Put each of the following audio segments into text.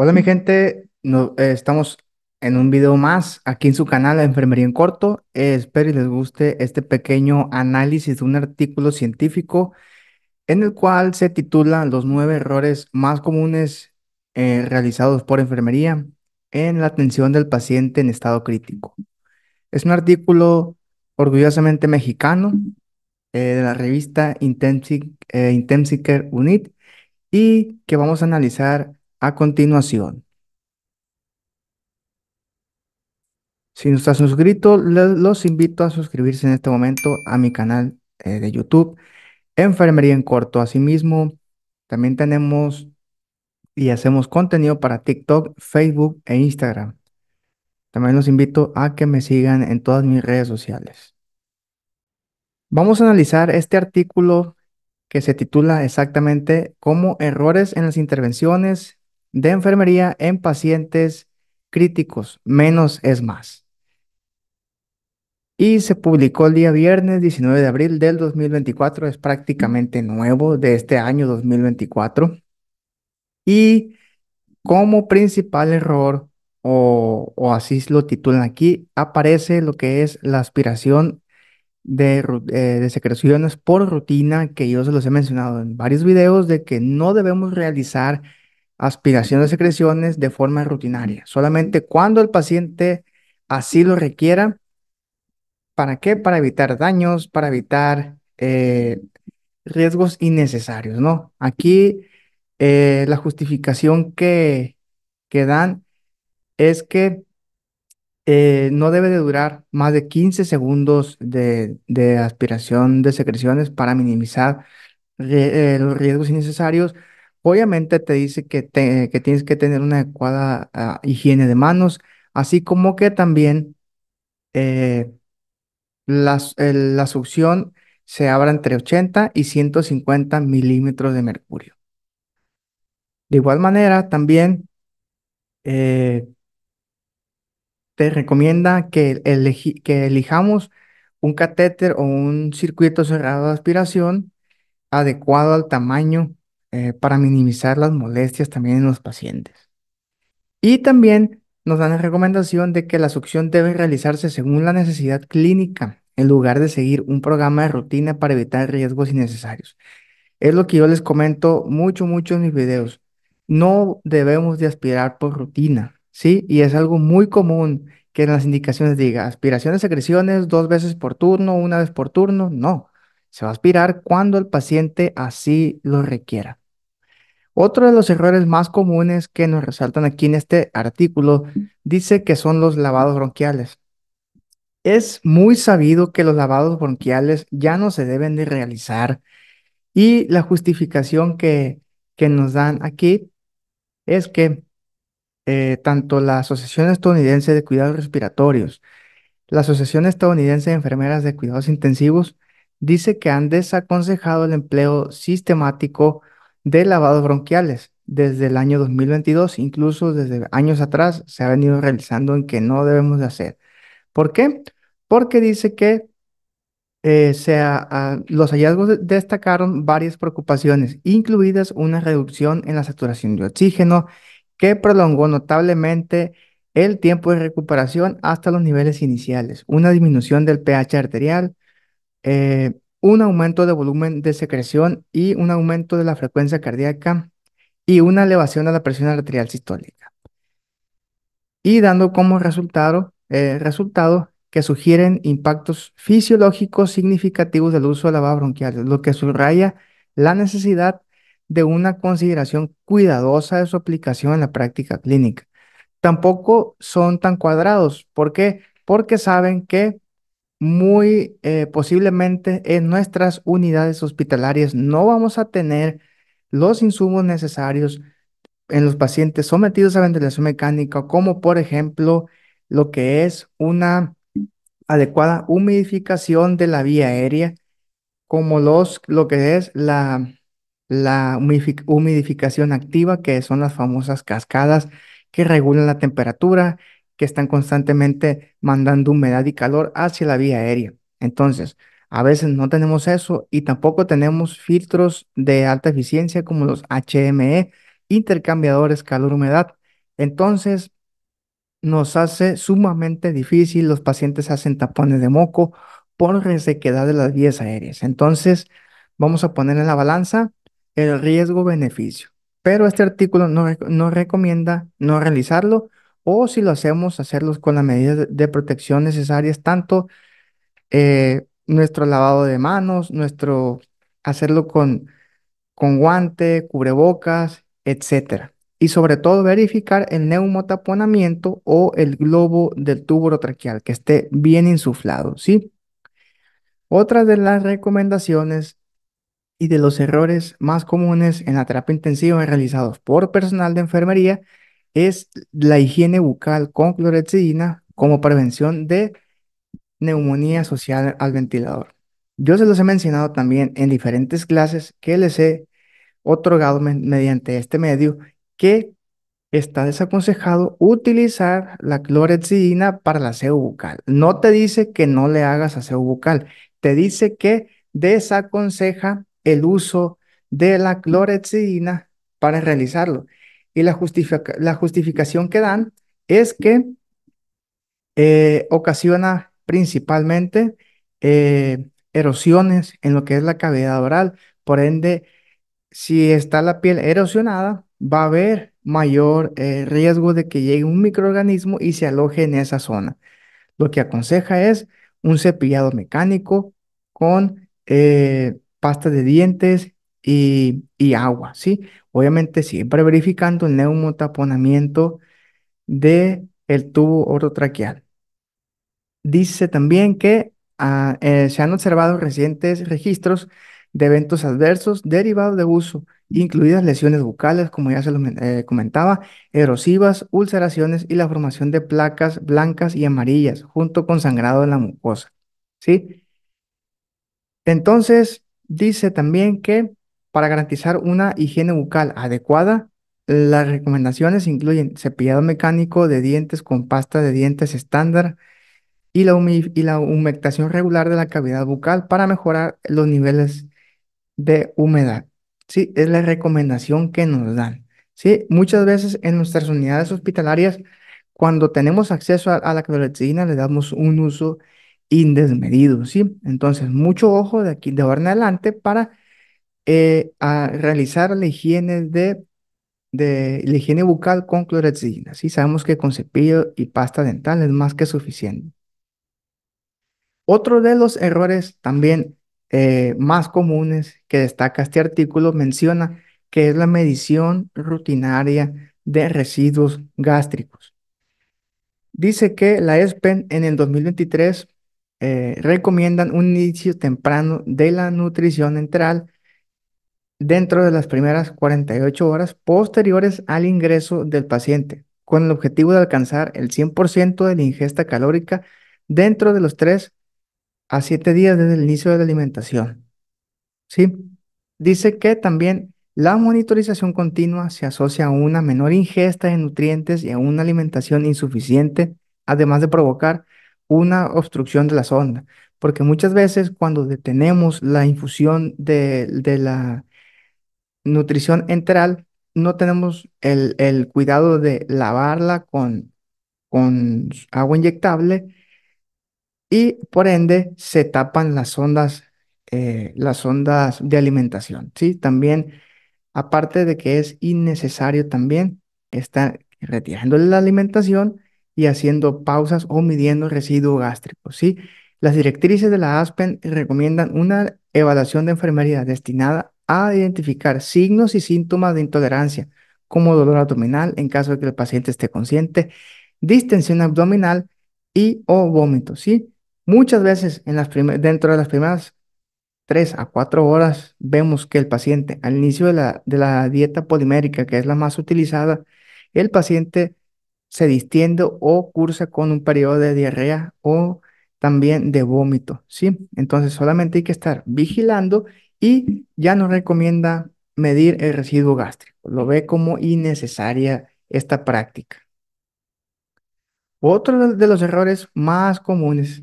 Hola mi gente, no, eh, estamos en un video más aquí en su canal de Enfermería en Corto. espero y les guste este pequeño análisis de un artículo científico en el cual se titula Los nueve errores más comunes eh, realizados por enfermería en la atención del paciente en estado crítico. Es un artículo orgullosamente mexicano eh, de la revista Intensive Care Unit y que vamos a analizar a continuación. Si no estás suscrito, los invito a suscribirse en este momento a mi canal eh, de YouTube, Enfermería en Corto. Asimismo, también tenemos y hacemos contenido para TikTok, Facebook e Instagram. También los invito a que me sigan en todas mis redes sociales. Vamos a analizar este artículo que se titula exactamente como errores en las intervenciones de enfermería en pacientes críticos. Menos es más. Y se publicó el día viernes 19 de abril del 2024. Es prácticamente nuevo de este año 2024. Y como principal error, o, así lo titulan aquí, aparece lo que es la aspiración eh, de, secreciones por rutina, que yo se los he mencionado en varios videos, de que no debemos realizar aspiración de secreciones de forma rutinaria, solamente cuando el paciente así lo requiera. ¿Para qué? Para evitar daños, para evitar eh, riesgos innecesarios, ¿no? Aquí eh, la justificación que, que dan es que eh, no debe de durar más de 15 segundos de, aspiración de secreciones para minimizar los riesgos innecesarios Obviamente te dice que, tienes que tener una adecuada ah, higiene de manos, así como que también eh, la, succión se abra entre 80 y 150 milímetros de mercurio. De igual manera, también eh, te recomienda que, que elijamos un catéter o un circuito cerrado de aspiración adecuado al tamaño eh, para minimizar las molestias también en los pacientes. Y también nos dan la recomendación de que la succión debe realizarse según la necesidad clínica, en lugar de seguir un programa de rutina para evitar riesgos innecesarios. Es lo que yo les comento mucho, mucho en mis videos. No debemos de aspirar por rutina, ¿sí? Y es algo muy común que en las indicaciones diga aspiraciones, secreciones, dos veces por turno, una vez por turno. No, se va a aspirar cuando el paciente así lo requiera. Otro de los errores más comunes que nos resaltan aquí en este artículo dice que son los lavados bronquiales. Es muy sabido que los lavados bronquiales ya no se deben de realizar y la justificación que, nos dan aquí es que eh, tanto la Asociación Estadounidense de Cuidados Respiratorios, la Asociación Estadounidense de Enfermeras de Cuidados Intensivos dice que han desaconsejado el empleo sistemático de lavados bronquiales. Desde el año 2022, incluso desde años atrás, se ha venido realizando en que no debemos de hacer. ¿Por qué? Porque dice que eh, los hallazgos destacaron varias preocupaciones, incluidas una reducción en la saturación de oxígeno que prolongó notablemente el tiempo de recuperación hasta los niveles iniciales, una disminución del pH arterial, eh, un aumento de volumen de secreción y un aumento de la frecuencia cardíaca y una elevación de la presión arterial sistólica. Y dando como eh, resultado, que sugieren impactos fisiológicos significativos del uso de la lavado bronquial, lo que subraya la necesidad de una consideración cuidadosa de su aplicación en la práctica clínica. Tampoco son tan cuadrados. ¿Por qué? Porque saben que muy eh, posiblemente en nuestras unidades hospitalarias no vamos a tener los insumos necesarios en los pacientes sometidos a ventilación mecánica, como por ejemplo lo que es una adecuada humidificación de la vía aérea, como lo que es la, humidificación activa, que son las famosas cascadas que regulan la temperatura, que están constantemente mandando humedad y calor hacia la vía aérea. Entonces, a veces no tenemos eso y tampoco tenemos filtros de alta eficiencia como los HME, intercambiadores calor-humedad. Entonces, nos hace sumamente difícil, los pacientes hacen tapones de moco por resequedad de las vías aéreas. Entonces, vamos a poner en la balanza el riesgo-beneficio. Pero este artículo no, no recomienda no realizarlo o si lo hacemos, hacerlos con las medidas de protección necesarias, tanto eh, nuestro lavado de manos, nuestro hacerlo con, con guante, cubrebocas, etc. Y sobre todo verificar el neumotaponamiento o el globo del tubo traqueal, que esté bien insuflado, ¿sí? Otra de las recomendaciones y de los errores más comunes en la terapia intensiva realizados por personal de enfermería es la higiene bucal con clorexidina como prevención de neumonía social al ventilador. Yo se los he mencionado también en diferentes clases que les he otorgado mediante este medio que está desaconsejado utilizar la clorexidina para la aseo bucal. No te dice que no le hagas aseo bucal, te dice que desaconseja el uso de la clorexidina para realizarlo y la, justificación que dan es que eh, ocasiona principalmente eh, erosiones en lo que es la cavidad oral. Por ende, si está la piel erosionada, va a haber mayor eh, riesgo de que llegue un microorganismo y se aloje en esa zona. Lo que aconseja es un cepillado mecánico con pasta de dientes y, agua, ¿sí? Obviamente siempre verificando el neumotaponamiento del el tubo orotraqueal. Dice también que ah, eh, se han observado recientes registros de eventos adversos derivados de uso, incluidas lesiones bucales, como ya se lo eh, comentaba, erosivas, ulceraciones y la formación de placas blancas y amarillas, junto con sangrado de la mucosa. ¿sí? Entonces, dice también que para garantizar una higiene bucal adecuada, las recomendaciones incluyen cepillado mecánico de dientes con pasta de dientes estándar y la, y humectación regular de la cavidad bucal para mejorar los niveles de humedad. Sí, es la recomendación que nos dan. Sí, muchas veces en nuestras unidades hospitalarias, cuando tenemos acceso a, la clorexidina, le damos un uso indesmedido, ¿sí? Entonces, mucho ojo de aquí de ahora en adelante para eh, a realizar la higiene de, higiene bucal con clorexidina. ¿sí? Sabemos que con cepillo y pasta dental es más que suficiente. Otro de los errores también eh, más comunes que destaca este artículo menciona que es la medición rutinaria de residuos gástricos. Dice que la ESPEN en el 2023 recomienda eh, recomiendan un inicio temprano de la nutrición enteral dentro de las primeras 48 horas posteriores al ingreso del paciente, con el objetivo de alcanzar el 100% de la ingesta calórica dentro de los 3 a 7 días desde el inicio de la alimentación. ¿Sí? Dice que también la monitorización continua se asocia a una menor ingesta de nutrientes y a una alimentación insuficiente, además de provocar una obstrucción de la sonda, porque muchas veces cuando detenemos la infusión de, de la nutrición enteral, no tenemos el, cuidado de lavarla con, con agua inyectable y por ende se tapan las ondas, eh, las ondas de alimentación. ¿sí? También, aparte de que es innecesario también, estar retirando la alimentación y haciendo pausas o midiendo residuo gástrico. ¿sí? Las directrices de la ASPEN recomiendan una evaluación de enfermería destinada a identificar signos y síntomas de intolerancia, como dolor abdominal en caso de que el paciente esté consciente, distensión abdominal y o vómito, ¿sí? Muchas veces en las dentro de las primeras tres a cuatro horas vemos que el paciente al inicio de la, de la dieta polimérica, que es la más utilizada, el paciente se distiende o cursa con un periodo de diarrea o también de vómito, ¿sí? Entonces solamente hay que estar vigilando y ya no recomienda medir el residuo gástrico. Lo ve como innecesaria esta práctica. Otro de los errores más comunes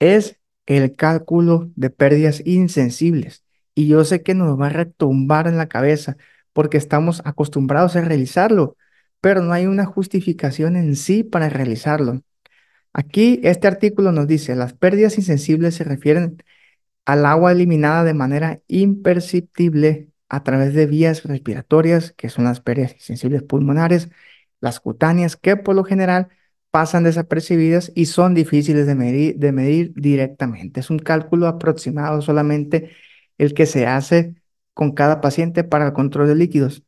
es el cálculo de pérdidas insensibles. Y yo sé que nos va a retumbar en la cabeza porque estamos acostumbrados a realizarlo, pero no hay una justificación en sí para realizarlo. Aquí este artículo nos dice, las pérdidas insensibles se refieren al agua eliminada de manera imperceptible a través de vías respiratorias, que son las pérdidas sensibles pulmonares, las cutáneas, que por lo general pasan desapercibidas y son difíciles de medir, directamente. Es un cálculo aproximado solamente el que se hace con cada paciente para el control de líquidos.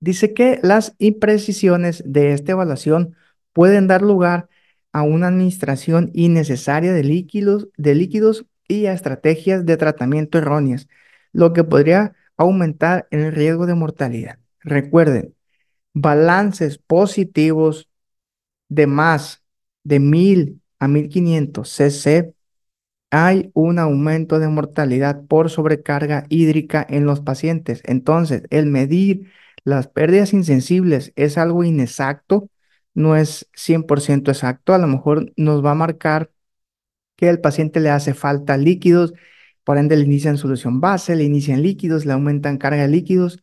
Dice que las imprecisiones de esta evaluación pueden dar lugar a una administración innecesaria de líquidos, de líquidos y a estrategias de tratamiento erróneas, lo que podría aumentar el riesgo de mortalidad. Recuerden, balances positivos de más de 1000 a 1500 cc, hay un aumento de mortalidad por sobrecarga hídrica en los pacientes. Entonces, el medir las pérdidas insensibles es algo inexacto, no es 100% exacto, a lo mejor nos va a marcar que al paciente le hace falta líquidos, por ende le inician solución base, le inician líquidos, le aumentan carga de líquidos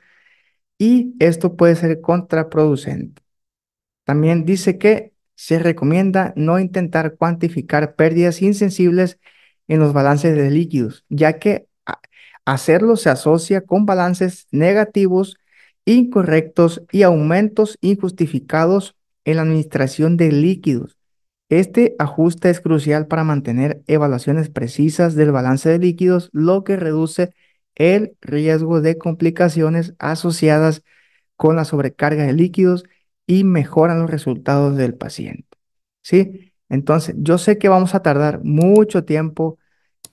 y esto puede ser contraproducente. También dice que se recomienda no intentar cuantificar pérdidas insensibles en los balances de líquidos, ya que hacerlo se asocia con balances negativos, incorrectos y aumentos injustificados en la administración de líquidos. Este ajuste es crucial para mantener evaluaciones precisas del balance de líquidos, lo que reduce el riesgo de complicaciones asociadas con la sobrecarga de líquidos y mejora los resultados del paciente. ¿Sí? Entonces, yo sé que vamos a tardar mucho tiempo,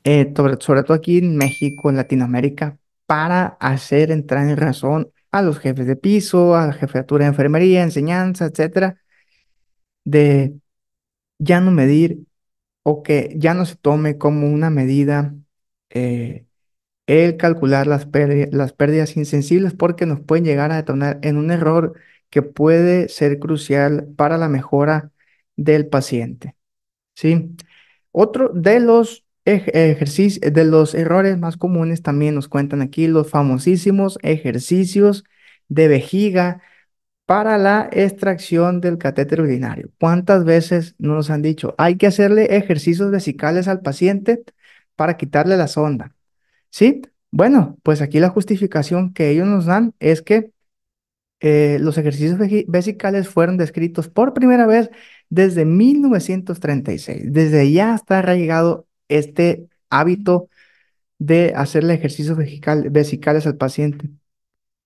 eh, sobre, todo aquí en México, en Latinoamérica, para hacer entrar en razón a los jefes de piso, a la jefatura de enfermería, enseñanza, etcétera, de ya no medir o que ya no se tome como una medida eh, el calcular las, pérdidas insensibles porque nos pueden llegar a detonar en un error que puede ser crucial para la mejora del paciente. ¿sí? Otro de los ejercicios, de los errores más comunes también nos cuentan aquí los famosísimos ejercicios de vejiga para la extracción del catéter urinario. ¿Cuántas veces nos han dicho? Hay que hacerle ejercicios vesicales al paciente para quitarle la sonda. ¿Sí? Bueno, pues aquí la justificación que ellos nos dan es que eh, los ejercicios vesicales fueron descritos por primera vez desde 1936. Desde ya está arraigado este hábito de hacerle ejercicios vesicales al paciente.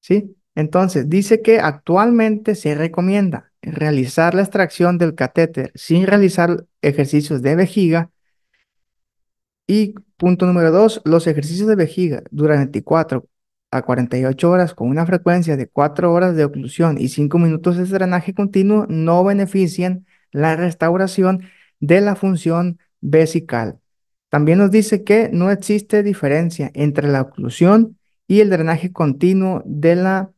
¿Sí? Entonces, dice que actualmente se recomienda realizar la extracción del catéter sin realizar ejercicios de vejiga. Y punto número dos, los ejercicios de vejiga duran 24 a 48 horas con una frecuencia de 4 horas de oclusión y 5 minutos de drenaje continuo no benefician la restauración de la función vesical. También nos dice que no existe diferencia entre la oclusión y el drenaje continuo de la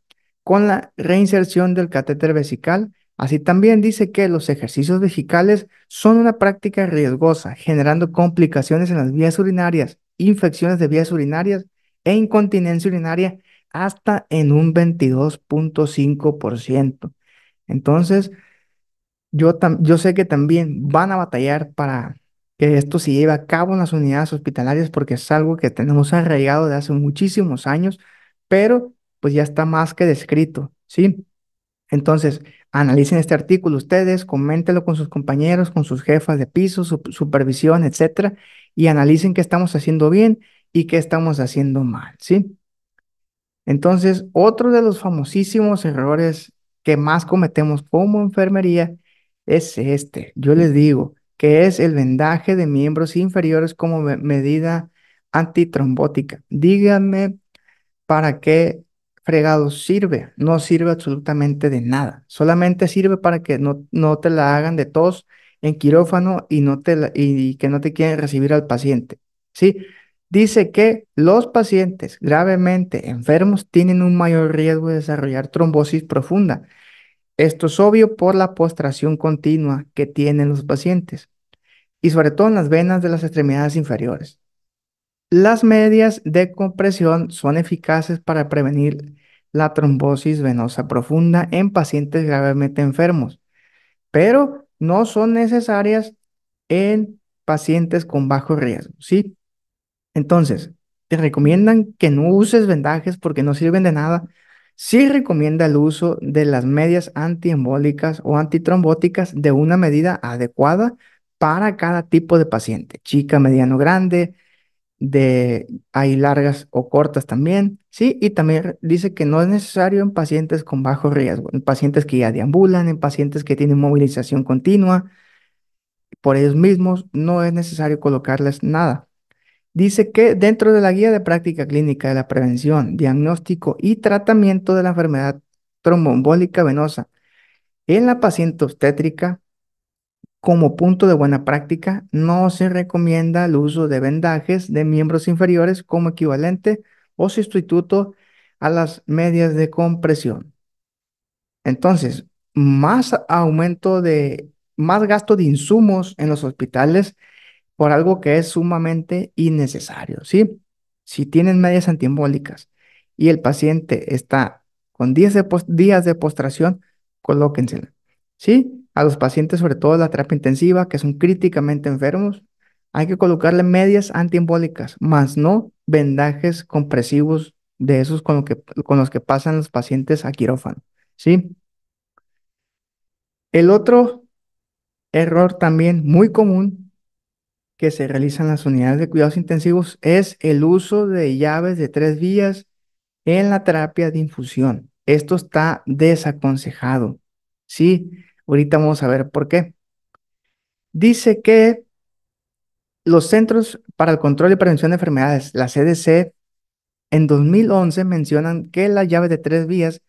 con la reinserción del catéter vesical. Así también dice que los ejercicios vesicales son una práctica riesgosa, generando complicaciones en las vías urinarias, infecciones de vías urinarias e incontinencia urinaria hasta en un 22.5%. Entonces, yo, yo sé que también van a batallar para que esto se lleve a cabo en las unidades hospitalarias porque es algo que tenemos arraigado de hace muchísimos años, pero pues ya está más que descrito, ¿sí? Entonces, analicen este artículo ustedes, coméntenlo con sus compañeros, con sus jefas de piso, su supervisión, etcétera, y analicen qué estamos haciendo bien y qué estamos haciendo mal, ¿sí? Entonces, otro de los famosísimos errores que más cometemos como enfermería es este, yo les digo, que es el vendaje de miembros inferiores como medida antitrombótica. Díganme para qué fregado sirve? No sirve absolutamente de nada. Solamente sirve para que no, no te la hagan de tos en quirófano y, no te y que no te quieran recibir al paciente. ¿sí? Dice que los pacientes gravemente enfermos tienen un mayor riesgo de desarrollar trombosis profunda. Esto es obvio por la postración continua que tienen los pacientes y sobre todo en las venas de las extremidades inferiores. Las medias de compresión son eficaces para prevenir la trombosis venosa profunda en pacientes gravemente enfermos, pero no son necesarias en pacientes con bajo riesgo, ¿sí? Entonces, te recomiendan que no uses vendajes porque no sirven de nada. Sí recomienda el uso de las medias antiembólicas o antitrombóticas de una medida adecuada para cada tipo de paciente, chica, mediano, grande, de hay largas o cortas también, ¿sí? Y también dice que no es necesario en pacientes con bajo riesgo, en pacientes que ya deambulan, en pacientes que tienen movilización continua, por ellos mismos no es necesario colocarles nada. Dice que dentro de la guía de práctica clínica de la prevención, diagnóstico y tratamiento de la enfermedad trombombólica venosa en la paciente obstétrica como punto de buena práctica, no se recomienda el uso de vendajes de miembros inferiores como equivalente o sustituto a las medias de compresión. Entonces, más aumento de, más gasto de insumos en los hospitales por algo que es sumamente innecesario, ¿sí? Si tienen medias antiembólicas y el paciente está con 10 días de postración, colóquensela, ¿sí? A los pacientes, sobre todo de la terapia intensiva, que son críticamente enfermos, hay que colocarle medias antiembólicas, más no vendajes compresivos de esos con, que, con los que pasan los pacientes a quirófano, ¿sí? El otro error también muy común que se realiza en las unidades de cuidados intensivos es el uso de llaves de tres vías en la terapia de infusión. Esto está desaconsejado, ¿sí? Ahorita vamos a ver por qué. Dice que los Centros para el Control y Prevención de Enfermedades, la CDC, en 2011 mencionan que las llaves de tres vías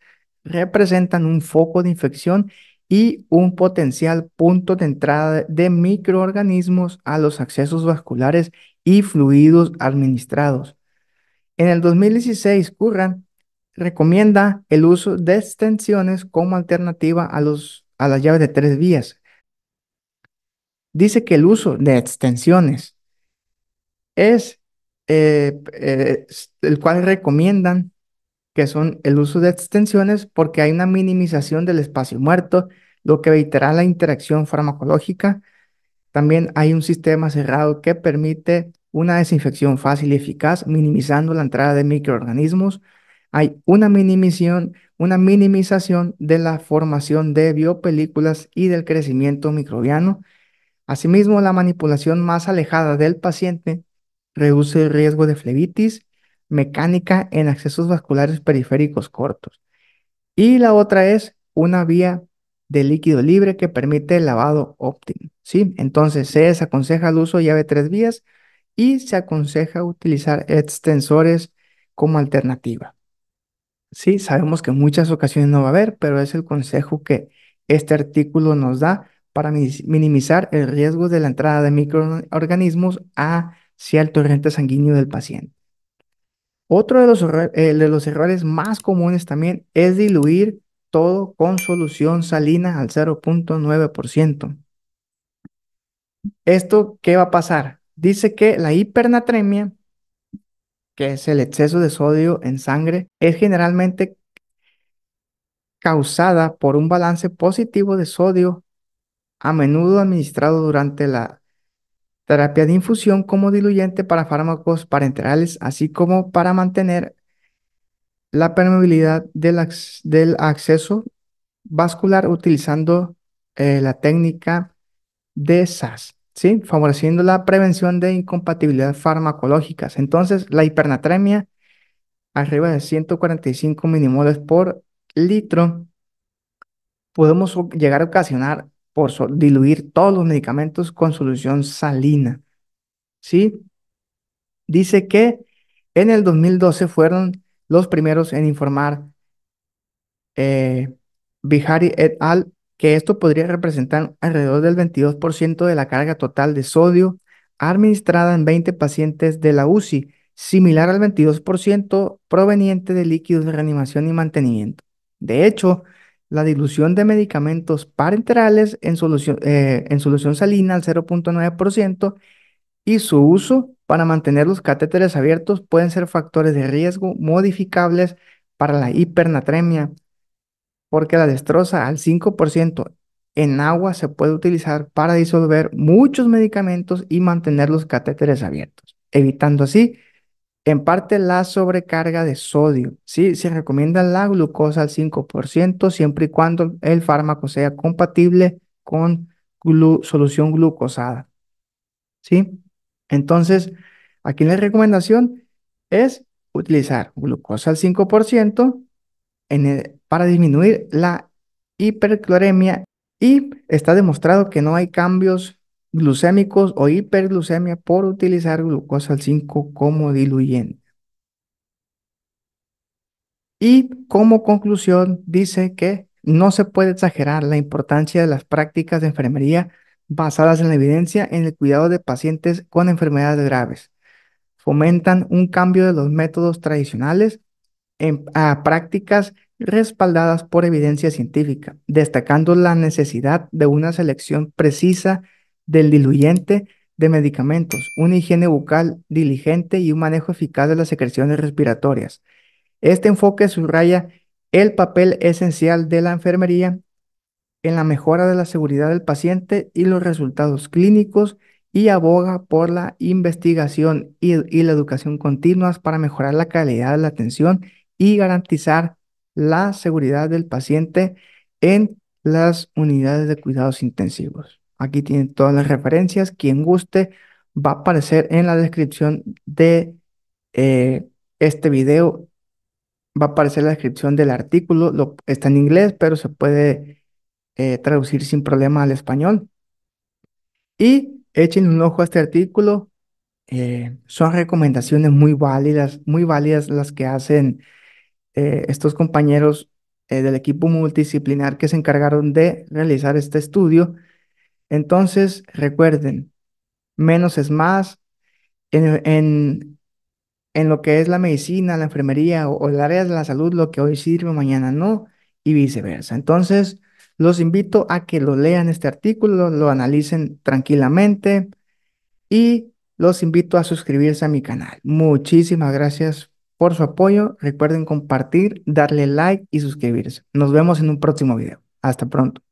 representan un foco de infección y un potencial punto de entrada de microorganismos a los accesos vasculares y fluidos administrados. En el 2016, Curran recomienda el uso de extensiones como alternativa a los a las llaves de tres vías. Dice que el uso de extensiones es eh, eh, el cual recomiendan que son el uso de extensiones porque hay una minimización del espacio muerto, lo que evitará la interacción farmacológica. También hay un sistema cerrado que permite una desinfección fácil y eficaz, minimizando la entrada de microorganismos, hay una minimización, una minimización de la formación de biopelículas y del crecimiento microbiano. Asimismo, la manipulación más alejada del paciente reduce el riesgo de flebitis mecánica en accesos vasculares periféricos cortos. Y la otra es una vía de líquido libre que permite el lavado óptimo. ¿sí? Entonces, se desaconseja el uso de llave tres vías y se aconseja utilizar extensores como alternativa. Sí, sabemos que en muchas ocasiones no va a haber, pero es el consejo que este artículo nos da para minimizar el riesgo de la entrada de microorganismos hacia el torrente sanguíneo del paciente. Otro de los, de los errores más comunes también es diluir todo con solución salina al 0.9%. ¿Esto qué va a pasar? Dice que la hipernatremia que es el exceso de sodio en sangre, es generalmente causada por un balance positivo de sodio, a menudo administrado durante la terapia de infusión como diluyente para fármacos parenterales, así como para mantener la permeabilidad del, acceso vascular utilizando eh, la técnica de SAS favoreciendo la prevención de incompatibilidades farmacológicas. Entonces, la hipernatremia arriba de 145 milimoles por litro podemos llegar a ocasionar por diluir todos los medicamentos con solución salina. ¿Sí? Dice que en el 2012 fueron los primeros en informar Bihari eh, et al que esto podría representar alrededor del 22% de la carga total de sodio administrada en 20 pacientes de la UCI, similar al 22% proveniente de líquidos de reanimación y mantenimiento. De hecho, la dilución de medicamentos parenterales en eh, solución, salina al 0.9% y su uso para mantener los catéteres abiertos pueden ser factores de riesgo modificables para la hipernatremia, porque la destroza al 5%. En agua se puede utilizar para disolver muchos medicamentos y mantener los catéteres abiertos, evitando así en parte la sobrecarga de sodio. Sí, se recomienda la glucosa al 5% siempre y cuando el fármaco sea compatible con solución glucosada. ¿Sí? Entonces, aquí la recomendación es utilizar glucosa al 5% en el, para disminuir la hipercloremia y está demostrado que no hay cambios glucémicos o hiperglucemia por utilizar glucosa al 5 como diluyente. Y como conclusión dice que no se puede exagerar la importancia de las prácticas de enfermería basadas en la evidencia en el cuidado de pacientes con enfermedades graves. Fomentan un cambio de los métodos tradicionales a prácticas respaldadas por evidencia científica, destacando la necesidad de una selección precisa del diluyente de medicamentos, una higiene bucal diligente y un manejo eficaz de las secreciones respiratorias. Este enfoque subraya el papel esencial de la enfermería en la mejora de la seguridad del paciente y los resultados clínicos y aboga por la investigación y, y la educación continuas para mejorar la calidad de la atención y garantizar la seguridad del paciente en las unidades de cuidados intensivos. Aquí tienen todas las referencias. Quien guste va a aparecer en la descripción de eh, este video. Va a aparecer la descripción del artículo. Lo, está en inglés, pero se puede eh, traducir sin problema al español. Y echen un ojo a este artículo. Eh, son recomendaciones muy válidas, muy válidas las que hacen eh, estos compañeros eh, del equipo multidisciplinar que se encargaron de realizar este estudio. Entonces, recuerden, menos es más en, en, lo que es la medicina, la enfermería o, o el área de la salud, lo que hoy sirve, mañana no, y viceversa. Entonces, los invito a que lo lean este artículo, lo analicen tranquilamente y los invito a suscribirse a mi canal. Muchísimas gracias por su apoyo. Recuerden compartir, darle like y suscribirse. Nos vemos en un próximo video. Hasta pronto.